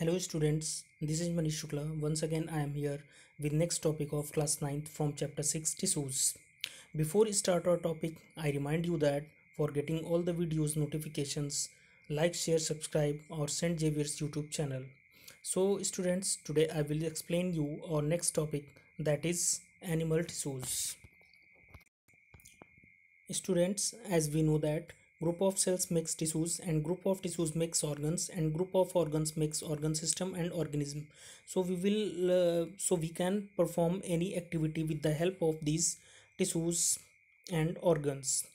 Hello students, this is Manish Shukla. Once again I am here with next topic of class 9th from chapter 6 tissues. Before we start our topic, I remind you that for getting all the videos notifications, like, share, subscribe or send Javier's YouTube channel. So students, today I will explain you our next topic that is animal tissues. Students, as we know that group of cells makes tissues and group of tissues makes organs and group of organs makes organ system and organism so we will uh, so we can perform any activity with the help of these tissues and organs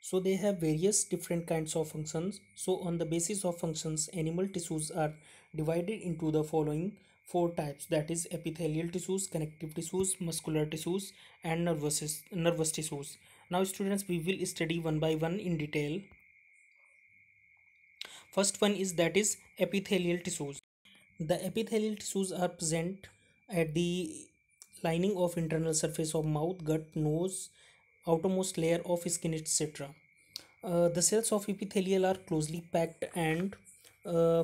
so they have various different kinds of functions so on the basis of functions animal tissues are divided into the following four types that is epithelial tissues connective tissues muscular tissues and nervous nervous tissues now students we will study one by one in detail first one is that is epithelial tissues the epithelial tissues are present at the lining of internal surface of mouth gut nose outermost layer of skin etc uh, the cells of epithelial are closely packed and uh,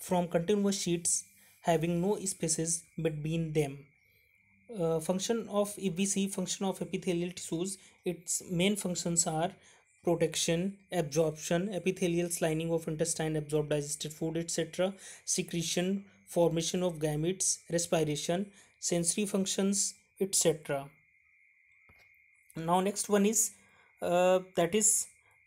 from continuous sheets having no spaces between them uh, function of EBC function of epithelial tissues its main functions are protection absorption epithelial lining of intestine absorbed digested food etc secretion formation of gametes respiration sensory functions etc now next one is uh, that is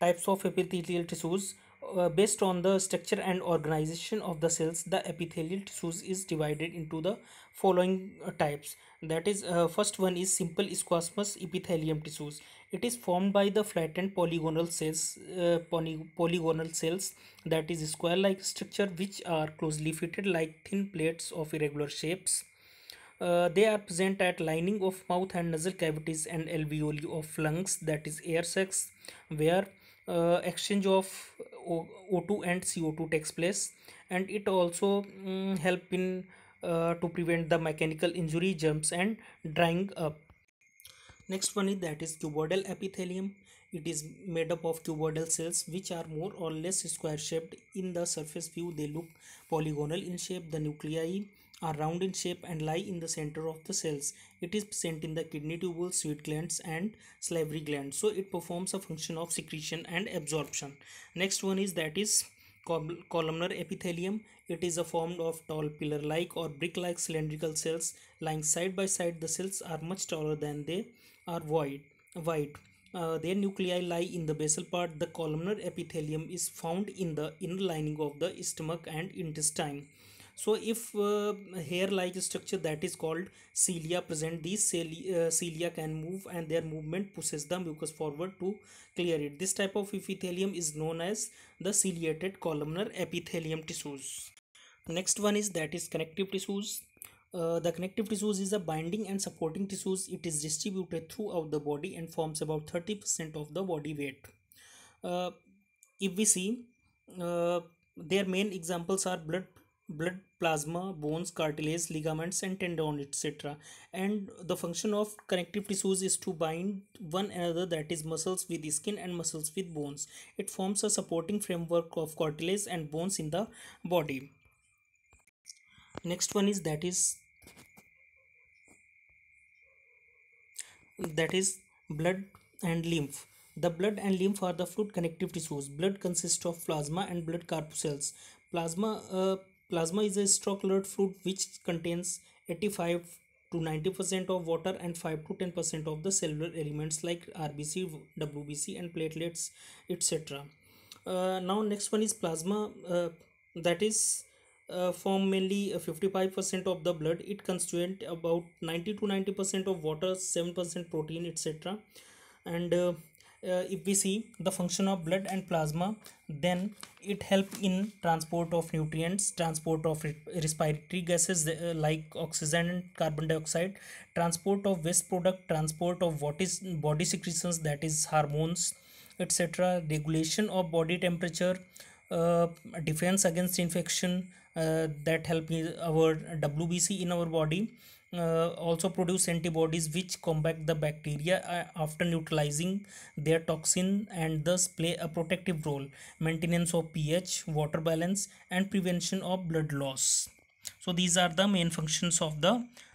types of epithelial tissues uh, based on the structure and organization of the cells the epithelial tissues is divided into the following uh, types that is uh, first one is simple squamous epithelium tissues it is formed by the flattened polygonal cells uh, poly polygonal cells that is square like structure which are closely fitted like thin plates of irregular shapes uh, they are present at lining of mouth and nasal cavities and alveoli of lungs that is air sacs where uh, exchange of O2 and CO2 takes place and it also um, help in uh, to prevent the mechanical injury germs, and drying up next one is that is cuboidal epithelium it is made up of cuboidal cells which are more or less square shaped in the surface view they look polygonal in shape the nuclei are round in shape and lie in the center of the cells. It is present in the kidney tubules, sweat glands and salivary glands. So it performs a function of secretion and absorption. Next one is that is columnar epithelium. It is a formed of tall pillar-like or brick-like cylindrical cells. Lying side by side, the cells are much taller than they are wide. wide. Uh, their nuclei lie in the basal part. The columnar epithelium is found in the inner lining of the stomach and intestine so if uh, hair like structure that is called cilia present these cilia, uh, cilia can move and their movement pushes the mucus forward to clear it this type of epithelium is known as the ciliated columnar epithelium tissues next one is that is connective tissues uh, the connective tissues is a binding and supporting tissues it is distributed throughout the body and forms about 30% of the body weight uh, if we see uh, their main examples are blood blood plasma bones cartilage ligaments and tendon etc and the function of connective tissues is to bind one another that is muscles with skin and muscles with bones it forms a supporting framework of cartilage and bones in the body next one is that is that is blood and lymph the blood and lymph are the fluid connective tissues blood consists of plasma and blood corpuscles plasma uh, Plasma is a straw colored fluid which contains 85 to 90% of water and 5 to 10% of the cellular elements like RBC, WBC and platelets etc. Uh, now next one is plasma uh, that is uh, form mainly 55% of the blood. It constituent about 90 to 90% of water, 7% protein etc. And uh, uh, if we see the function of blood and plasma then it help in transport of nutrients transport of re respiratory gases uh, like oxygen and carbon dioxide transport of waste product transport of what is body secretions that is hormones etc regulation of body temperature uh, defense against infection uh, that help our WBC in our body uh, also produce antibodies which combat the bacteria uh, after neutralizing their toxin and thus play a protective role maintenance of ph water balance and prevention of blood loss so these are the main functions of the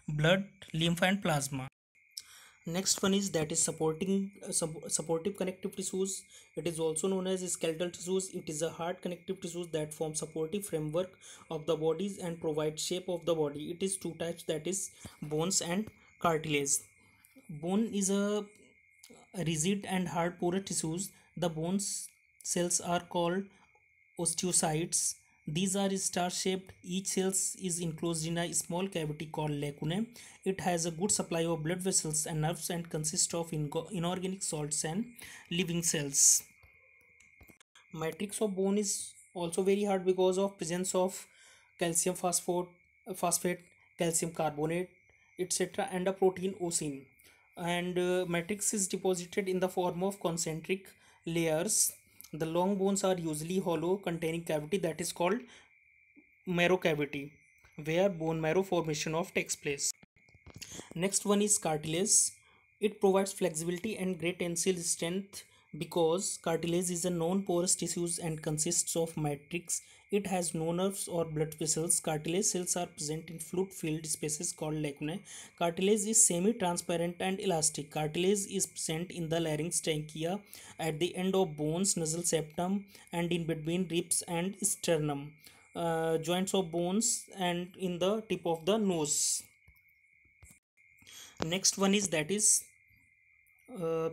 blood lymph and plasma next one is that is supporting uh, sub supportive connective tissues it is also known as skeletal tissues it is a hard connective tissues that form supportive framework of the bodies and provide shape of the body it is two types that is bones and cartilage bone is a rigid and hard porous tissues the bones cells are called osteocytes these are star shaped. Each cell is enclosed in a small cavity called lacunae. It has a good supply of blood vessels and nerves and consists of inorganic salts and living cells. Matrix of bone is also very hard because of presence of calcium phosphate, phosphate calcium carbonate, etc. and a protein ossein. And uh, matrix is deposited in the form of concentric layers the long bones are usually hollow containing cavity that is called marrow cavity where bone marrow formation of takes place. Next one is cartilage. It provides flexibility and great tensile strength because cartilage is a non-porous tissue and consists of matrix it has no nerves or blood vessels. Cartilage cells are present in fluid-filled spaces called lacunae. Cartilage is semi-transparent and elastic. Cartilage is present in the larynx trachea, at the end of bones, nasal septum, and in between ribs and sternum, uh, joints of bones, and in the tip of the nose. Next one is that is uh,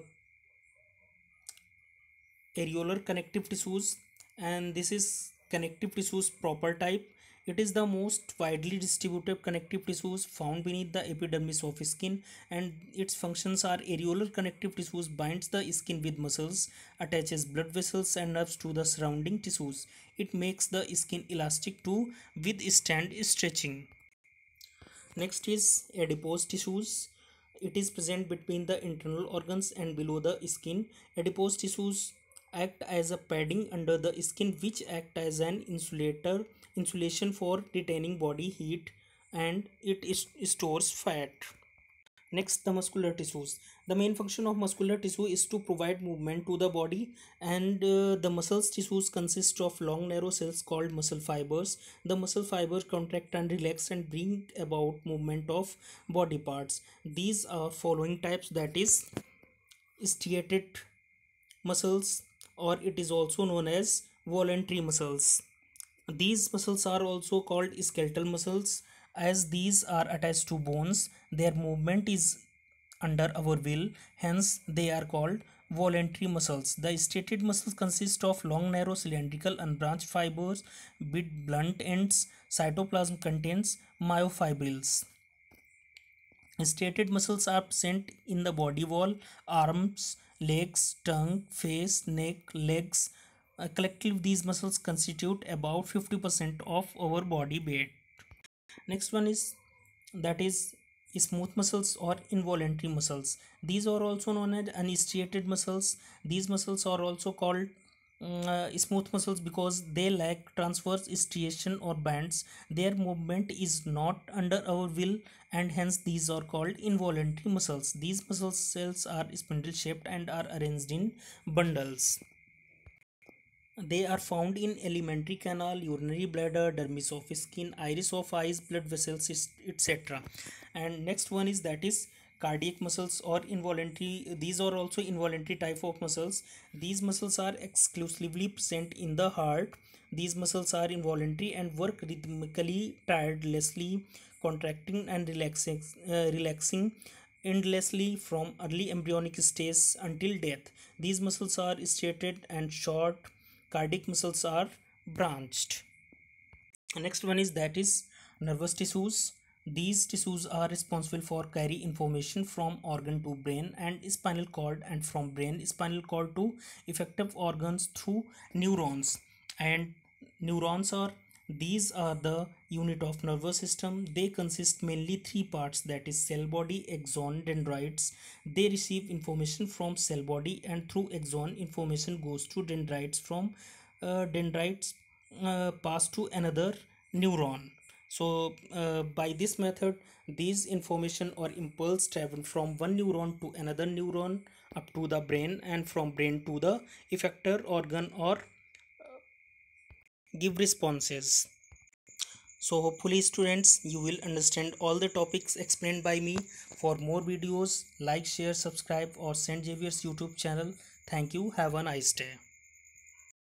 areolar connective tissues and this is connective tissues proper type it is the most widely distributed connective tissues found beneath the epidermis of skin and its functions are areolar connective tissues binds the skin with muscles, attaches blood vessels and nerves to the surrounding tissues. It makes the skin elastic to withstand stretching. Next is adipose tissues. It is present between the internal organs and below the skin. Adipose tissues act as a padding under the skin which act as an insulator insulation for retaining body heat and it is, stores fat next the muscular tissues the main function of muscular tissue is to provide movement to the body and uh, the muscles tissues consist of long narrow cells called muscle fibers the muscle fibers contract and relax and bring about movement of body parts these are following types that is striated muscles or it is also known as voluntary muscles. These muscles are also called skeletal muscles as these are attached to bones. Their movement is under our will, hence they are called voluntary muscles. The striated muscles consist of long, narrow, cylindrical, unbranched fibers with blunt ends. Cytoplasm contains myofibrils. Striated muscles are present in the body wall, arms, legs, tongue, face, neck, legs. Uh, collectively, these muscles constitute about 50% of our body weight. Next one is that is smooth muscles or involuntary muscles. These are also known as unstriated muscles. These muscles are also called Mm, uh, smooth muscles because they lack transverse striation or bands their movement is not under our will and hence these are called involuntary muscles these muscle cells are spindle shaped and are arranged in bundles they are found in alimentary canal urinary bladder dermis of skin iris of eyes blood vessels etc and next one is that is cardiac muscles or involuntary these are also involuntary type of muscles these muscles are exclusively present in the heart these muscles are involuntary and work rhythmically tirelessly contracting and relaxing uh, relaxing endlessly from early embryonic stage until death these muscles are striated and short cardiac muscles are branched next one is that is nervous tissues these tissues are responsible for carry information from organ to brain and spinal cord and from brain spinal cord to effective organs through neurons and neurons are these are the unit of nervous system they consist mainly three parts that is cell body axon dendrites they receive information from cell body and through axon information goes to dendrites from uh, dendrites uh, pass to another neuron so uh, by this method these information or impulse travel from one neuron to another neuron up to the brain and from brain to the effector organ or uh, give responses so hopefully students you will understand all the topics explained by me for more videos like share subscribe or send javier's youtube channel thank you have a nice day